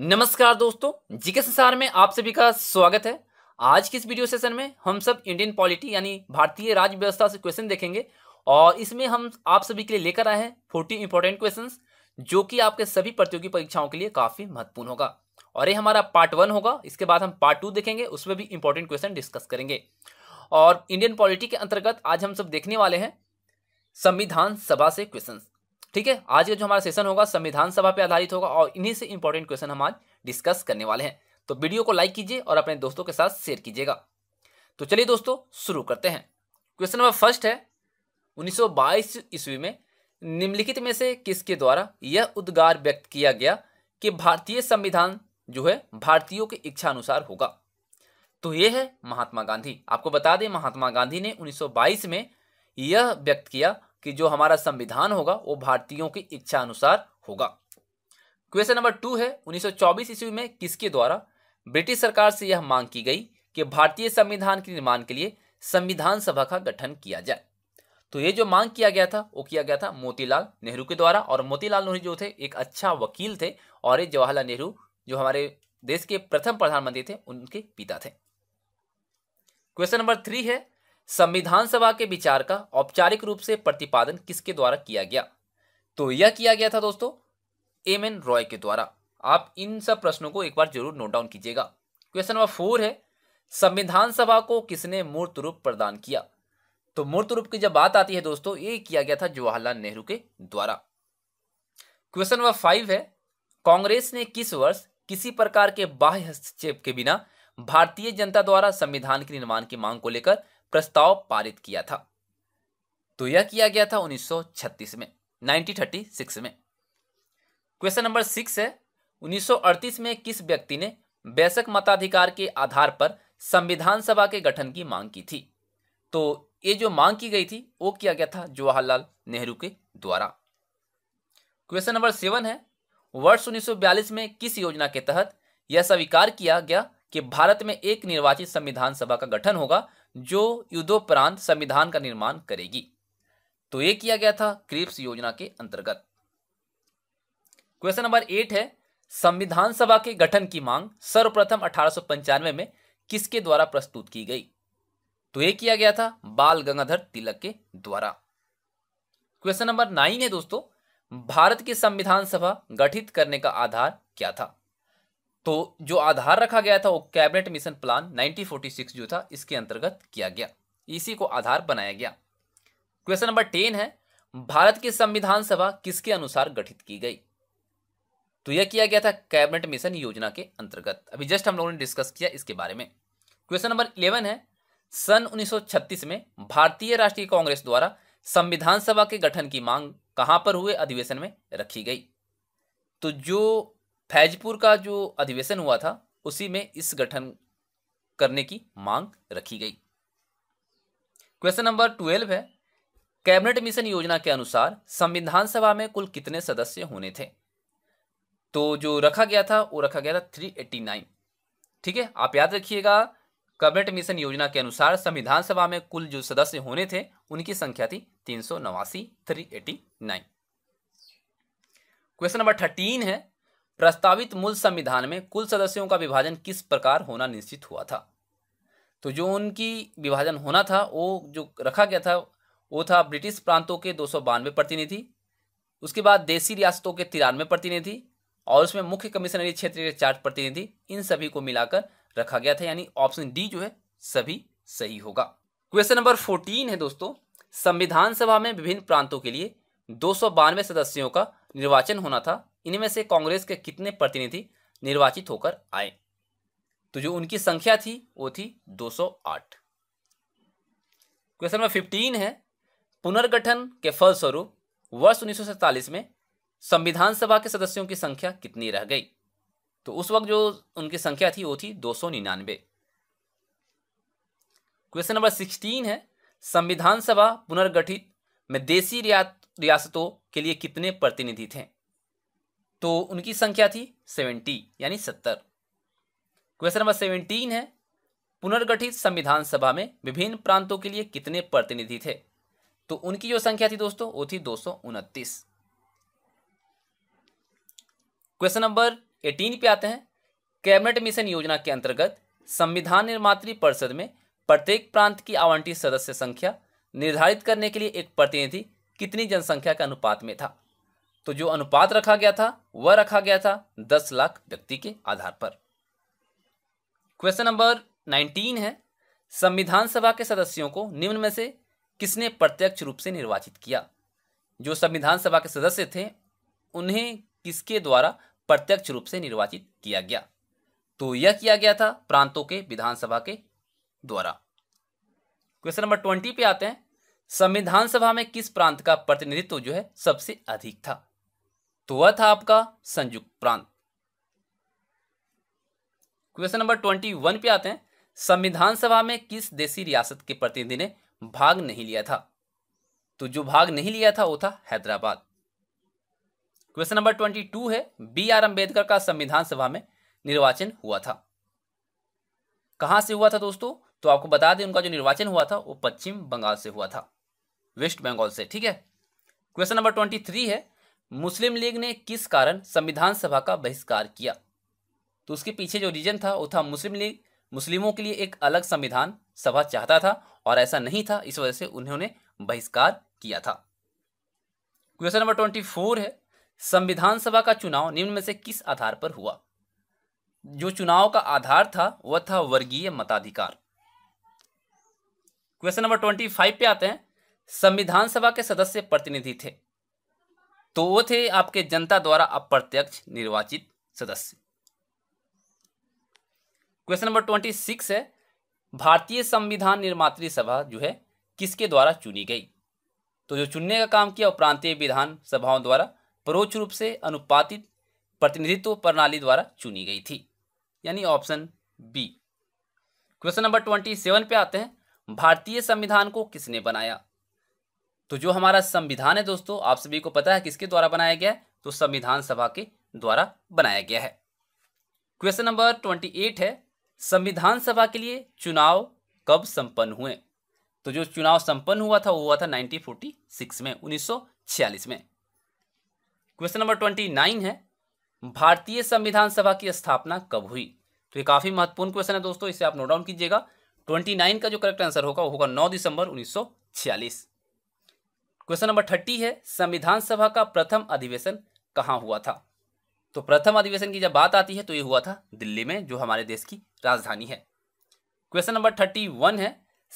नमस्कार दोस्तों जीके संसार में आप सभी का स्वागत है आज के इस वीडियो सेशन में हम सब इंडियन पॉलिटी यानी भारतीय राज्य व्यवस्था से क्वेश्चन देखेंगे और इसमें हम आप सभी के लिए लेकर आए हैं फोर्टी इंपॉर्टेंट क्वेश्चन जो कि आपके सभी प्रतियोगी परीक्षाओं के लिए काफ़ी महत्वपूर्ण होगा और ये हमारा पार्ट वन होगा इसके बाद हम पार्ट टू देखेंगे उसमें भी इंपॉर्टेंट क्वेश्चन डिस्कस करेंगे और इंडियन पॉलिटी के अंतर्गत आज हम सब देखने वाले हैं संविधान सभा से क्वेश्चंस ठीक है आज का जो हमारा सेशन होगा संविधान सभा पे आधारित होगा और इन्हीं से इंपॉर्टेंट क्वेश्चन हम आज डिस्कस करने वाले हैं तो वीडियो को लाइक कीजिए और अपने दोस्तों के साथ शेयर कीजिएगा तो चलिए दोस्तों शुरू करते हैं क्वेश्चन नंबर फर्स्ट है उन्नीस ईस्वी में निम्नलिखित में से किसके द्वारा यह उद्गार व्यक्त किया गया कि भारतीय संविधान जो है भारतीयों की इच्छा अनुसार होगा तो यह है महात्मा गांधी आपको बता दें महात्मा गांधी ने 1922 में यह व्यक्त किया कि जो हमारा संविधान होगा वो भारतीयों की इच्छा अनुसार होगा क्वेश्चन नंबर टू है 1924 ईस्वी में किसके द्वारा ब्रिटिश सरकार से यह मांग की गई कि भारतीय संविधान के निर्माण के लिए संविधान सभा का गठन किया जाए तो ये जो मांग किया गया था वो किया गया था मोतीलाल नेहरू के द्वारा और मोतीलाल नेहरू जो थे एक अच्छा वकील थे और ये जवाहरलाल नेहरू जो हमारे देश के प्रथम प्रधानमंत्री थे उनके पिता थे क्वेश्चन नंबर थ्री है संविधान सभा के विचार का औपचारिक रूप से प्रतिपादन किसके द्वारा किया गया तो यह किया गया था दोस्तों एम एन रॉय के द्वारा आप इन सब प्रश्नों को एक बार जरूर नोट डाउन कीजिएगा क्वेश्चन नंबर फोर है संविधान सभा को किसने मूर्त रूप प्रदान किया तो मूर्त रूप की जब बात आती है दोस्तों ये किया गया था जवाहरलाल नेहरू के द्वारा क्वेश्चन नंबर फाइव है कांग्रेस ने किस वर्ष किसी प्रकार के बाह्य हस्तक्षेप के बिना भारतीय जनता द्वारा संविधान के निर्माण की मांग को लेकर प्रस्ताव पारित किया था तो यह किया गया था 1936 में 1936 में क्वेश्चन नंबर सिक्स है 1938 में किस व्यक्ति ने बेसक मताधिकार के आधार पर संविधान सभा के गठन की मांग की थी तो ये जो मांग की गई थी वो किया गया था जवाहरलाल नेहरू के द्वारा क्वेश्चन नंबर सेवन है वर्ष 1942 में किस योजना के तहत यह स्वीकार किया गया कि भारत में एक निर्वाचित संविधान सभा का गठन होगा जो युद्धोपरांत संविधान का निर्माण करेगी तो ये किया गया था क्रिप्स योजना के अंतर्गत क्वेश्चन नंबर एट है संविधान सभा के गठन की मांग सर्वप्रथम अठारह में किसके द्वारा प्रस्तुत की गई तो यह किया गया था बाल गंगाधर तिलक के द्वारा क्वेश्चन नंबर नाइन है दोस्तों भारत की संविधान सभा गठित करने का आधार क्या था तो जो आधार रखा गया था वो कैबिनेट मिशन प्लान 1946 जो था इसके अंतर्गत किया गया इसी को आधार बनाया गया क्वेश्चन नंबर टेन है भारत की संविधान सभा किसके अनुसार गठित की गई तो यह किया गया था कैबिनेट मिशन योजना के अंतर्गत अभी जस्ट हम लोगों ने डिस्कस किया इसके बारे में क्वेश्चन नंबर इलेवन है सन 1936 में भारतीय राष्ट्रीय कांग्रेस द्वारा संविधान सभा के गठन की मांग कहां पर हुए अधिवेशन में रखी गई तो जो फैजपुर का जो अधिवेशन हुआ था उसी में इस गठन करने की मांग रखी गई क्वेश्चन नंबर ट्वेल्व है कैबिनेट मिशन योजना के अनुसार संविधान सभा में कुल कितने सदस्य होने थे तो जो रखा गया था वो रखा गया था 389 ठीक है आप याद रखिएगा कैबिनेट मिशन योजना के अनुसार संविधान सभा में कुल जो सदस्य होने थे उनकी संख्या थी तीन सौ नवासी three eighty nine question number thirteen है प्रस्तावित मूल संविधान में कुल सदस्यों का विभाजन किस प्रकार होना निश्चित हुआ था तो जो उनकी विभाजन होना था वो जो रखा गया था वो था ब्रिटिश प्रांतों के दो प्रतिनिधि उसके बाद देसी रियासतों के तिरानवे प्रतिनिधि और उसमें मुख्य कमिश्नरी क्षेत्र के चार प्रतिनिधि इन सभी को मिलाकर रखा गया था यानी ऑप्शन डी जो है सभी सही होगा क्वेश्चन नंबर फोर्टीन है दोस्तों संविधान सभा में विभिन्न प्रांतों के लिए दो सदस्यों का निर्वाचन होना था इनमें से कांग्रेस के कितने प्रतिनिधि निर्वाचित होकर आए तो जो उनकी संख्या थी वो थी 208 क्वेश्चन नंबर 15 है पुनर्गठन के फलस्वरूप वर्ष उन्नीस में संविधान सभा के सदस्यों की संख्या कितनी रह गई तो उस वक्त जो उनकी संख्या थी वो थी दो क्वेश्चन नंबर 16 है संविधान सभा पुनर्गठित में देशी रियात रियासतों के लिए कितने प्रतिनिधि थे तो उनकी संख्या थी सेवेंटी यानी सत्तर क्वेश्चन नंबर सेवेंटीन है पुनर्गठित संविधान सभा में विभिन्न प्रांतों के लिए कितने प्रतिनिधि थे तो उनकी जो संख्या थी दोस्तों वो थी दो क्वेश्चन नंबर एटीन पे आते हैं कैबिनेट मिशन योजना के अंतर्गत संविधान निर्मात्री परिषद में प्रत्येक प्रांत की आवंटित सदस्य संख्या निर्धारित करने के लिए एक प्रतिनिधि कितनी जनसंख्या के अनुपात में था तो जो अनुपात रखा गया था वह रखा गया था दस लाख व्यक्ति के आधार पर क्वेश्चन नंबर नाइनटीन है संविधान सभा के सदस्यों को निम्न में से किसने प्रत्यक्ष रूप से निर्वाचित किया जो संविधान सभा के सदस्य थे उन्हें किसके द्वारा प्रत्यक्ष रूप से निर्वाचित किया गया तो यह किया गया था प्रांतों के विधानसभा के द्वारा क्वेश्चन नंबर ट्वेंटी पे आते हैं संविधान सभा में किस प्रांत का प्रतिनिधित्व जो है सबसे अधिक था तो वह था आपका संयुक्त प्रांत क्वेश्चन नंबर ट्वेंटी वन पे आते हैं संविधान सभा में किस देशी रियासत के प्रतिनिधि ने भाग नहीं लिया था तो जो भाग नहीं लिया था वो था Hyderabad question number twenty two है बी आर अंबेडकर का संविधान सभा में निर्वाचन हुआ था कहां से हुआ था दोस्तों तो आपको बता दें उनका जो निर्वाचन हुआ था वो पश्चिम बंगाल से हुआ था वेस्ट बंगाल से ठीक है क्वेश्चन नंबर ट्वेंटी थ्री है मुस्लिम लीग ने किस कारण संविधान सभा का बहिष्कार किया तो उसके पीछे जो रीजन था वो था मुस्लिम लीग मुस्लिमों के लिए एक अलग संविधान सभा चाहता था और ऐसा नहीं था इस वजह से उन्होंने बहिष्कार किया था क्वेश्चन नंबर ट्वेंटी फोर है संविधान सभा का चुनाव निम्न में से किस आधार पर हुआ जो चुनाव का आधार था वह था वर्गीय मताधिकार क्वेश्चन नंबर ट्वेंटी फाइव पे आते हैं संविधान सभा के सदस्य प्रतिनिधि थे तो वो थे आपके जनता द्वारा अप्रत्यक्ष निर्वाचित सदस्य क्वेश्चन नंबर ट्वेंटी सिक्स है भारतीय संविधान निर्मात सभा जो है किसके द्वारा चुनी गई तो जो चुनने का काम किया वो प्रांतीय विधान सभाओं द्वारा परोक्ष रूप से अनुपातित प्रतिनिधित्व प्रणाली द्वारा चुनी गई थी यानी option B question number twenty seven पे आते हैं भारतीय संविधान को किसने बनाया तो जो हमारा संविधान है दोस्तों आप सभी को पता है किसके द्वारा बनाया गया है तो संविधान सभा के द्वारा बनाया गया है क्वेश्चन नंबर ट्वेंटी एट है संविधान सभा के लिए चुनाव कब संपन्न हुए तो जो चुनाव संपन्न हुआ था वो हुआ था 1946 में 1946 में क्वेश्चन नंबर ट्वेंटी नाइन है भारतीय संविधान सभा की स्थापना कब हुई तो ये काफ़ी महत्वपूर्ण क्वेश्चन है दोस्तों इसे आप नोट डाउन कीजिएगा ट्वेंटी का जो करेक्ट आंसर होगा वो होगा नौ दिसंबर उन्नीस क्वेश्चन नंबर थर्टी है संविधान सभा का प्रथम अधिवेशन कहाँ हुआ था तो प्रथम अधिवेशन की जब बात आती है तो ये हुआ था दिल्ली में जो हमारे देश की राजधानी है क्वेश्चन नंबर थर्टी वन है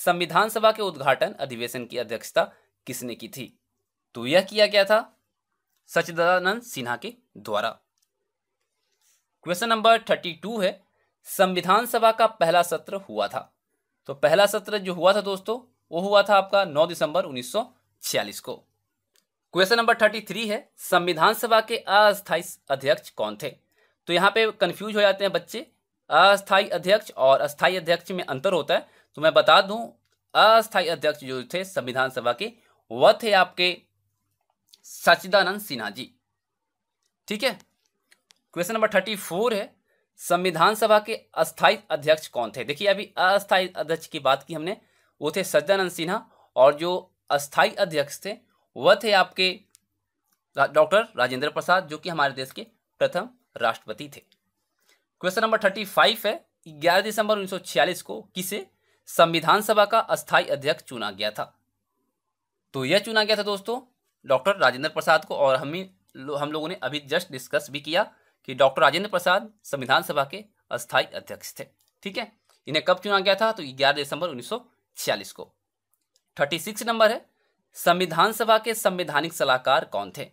संविधान सभा के उद्घाटन अधिवेशन की अध्यक्षता किसने की थी तो यह किया गया था सचिदानंद सिन्हा के द्वारा क्वेश्चन नंबर थर्टी टू है संविधान सभा का पहला सत्र हुआ था तो पहला सत्र जो हुआ था दोस्तों वो हुआ था आपका नौ दिसंबर उन्नीस सौ छियालीस को क्वेश्चन नंबर थर्टी थ्री है संविधान सभा के अस्थायी अध्यक्ष कौन थे तो यहाँ पे कंफ्यूज हो जाते हैं बच्चे अस्थायी अध्यक्ष और अस्थायी अध्यक्ष में अंतर होता है तो मैं बता दूं अस्थायी अध्यक्ष जो थे संविधान सभा के वह थे आपके सचिदानंद सिन्हा जी ठीक है क्वेश्चन नंबर थर्टी फोर है संविधान सभा के अस्थायी अध्यक्ष कौन थे देखिए अभी अस्थायी अध्यक्ष की बात की हमने वो थे सचिदानंद सिन्हा और जो अस्थाई अध्यक्ष थे वह थे आपके डॉक्टर राजेंद्र प्रसाद जो कि हमारे देश के प्रथम राष्ट्रपति थे क्वेश्चन नंबर थर्टी फाइव है ग्यारह दिसंबर 1946 को किसे संविधान सभा का अस्थायी अध्यक्ष चुना गया था तो यह चुना गया था दोस्तों डॉक्टर राजेंद्र प्रसाद को और हम हम लोगों ने अभी जस्ट डिस्कस भी किया कि डॉक्टर राजेंद्र प्रसाद संविधान सभा के अस्थायी अध्यक्ष थे ठीक है इन्हें कब चुना गया था तो ग्यारह दिसंबर उन्नीस को थर्टी सिक्स नंबर है संविधान सभा के संवैधानिक सलाहकार कौन थे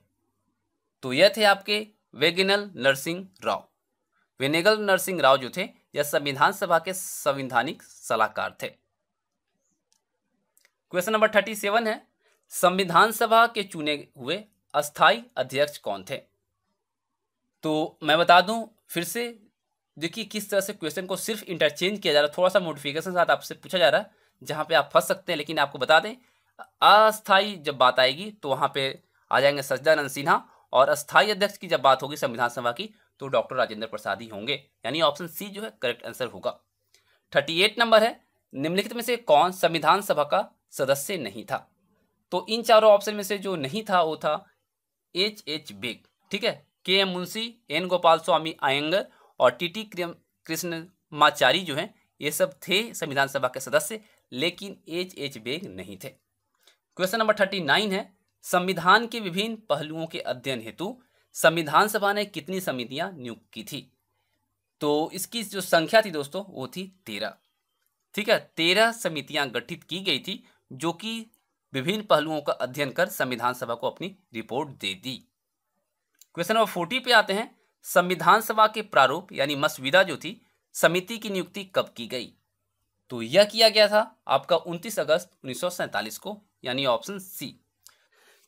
तो यह थे आपके वेगिनल नरसिंह राव वेनेगल नरसिंह राव जो थे यह संविधान सभा के संवैधानिक सलाहकार थे क्वेश्चन नंबर थर्टी सेवन है संविधान सभा के चुने हुए अस्थाई अध्यक्ष कौन थे तो मैं बता दूं फिर से देखिए किस तरह से क्वेश्चन को सिर्फ इंटरचेंज किया जा रहा है थोड़ा सा मोडिफिकेशन साथ आपसे पूछा जा रहा है जहाँ पे आप फंस सकते हैं लेकिन आपको बता दें अस्थाई जब बात आएगी तो वहाँ पे आ जाएंगे सज्जानंद सिन्हा और अस्थाई अध्यक्ष की जब बात होगी संविधान सभा की तो डॉक्टर राजेंद्र प्रसाद ही होंगे यानी ऑप्शन सी जो है करेक्ट आंसर होगा थर्टी एट नंबर है निम्नलिखित में से कौन संविधान सभा का सदस्य नहीं था तो इन चारों ऑप्शन में से जो नहीं था वो था एच एच बेग ठीक है K M Munshi N Gopalaswami Ayyangar और टी टी कृष्णमाचारी जो हैं ये सब थे संविधान सभा के सदस्य लेकिन एच एच बेग नहीं थे क्वेश्चन नंबर थर्टी नाइन है संविधान के विभिन्न पहलुओं के अध्ययन हेतु संविधान सभा ने कितनी समितियां नियुक्त की थी तो इसकी जो संख्या थी दोस्तों वो थी तेरह ठीक है तेरह समितियां गठित की गई थी जो कि विभिन्न पहलुओं का अध्ययन कर संविधान सभा को अपनी रिपोर्ट दे दी क्वेश्चन नंबर फोर्टी पे आते हैं संविधान सभा के प्रारूप यानी मसविदा जो थी समिति की नियुक्ति कब की गई तो यह किया गया था आपका 29 अगस्त उन्नीस को यानी ऑप्शन सी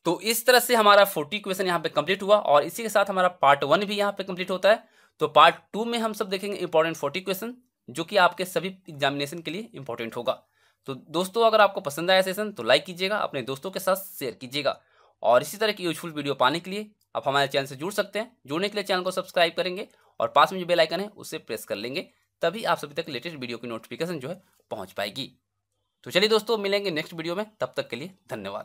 तो इस तरह से हमारा फोर्टी क्वेश्चन यहाँ पे कंप्लीट हुआ और इसी के साथ हमारा पार्ट वन भी यहाँ पे कंप्लीट होता है तो पार्ट टू में हम सब देखेंगे इंपॉर्टेंट फोर्टी क्वेश्चन जो कि आपके सभी एग्जामिनेशन के लिए इंपॉर्टेंट होगा तो दोस्तों अगर आपको पसंद आया सेशन तो लाइक कीजिएगा अपने दोस्तों के साथ शेयर कीजिएगा और इसी तरह की यूजफुल वीडियो पाने के लिए आप हमारे चैनल से जुड़ सकते हैं जुड़ने के लिए चैनल को सब्सक्राइब करेंगे और पास में जो बेल आइकन है उसे प्रेस कर लेंगे तभी आप सभी तक लेटेस्ट वीडियो की नोटिफिकेशन जो है पहुंच पाएगी तो चलिए दोस्तों मिलेंगे नेक्स्ट वीडियो में तब तक के लिए धन्यवाद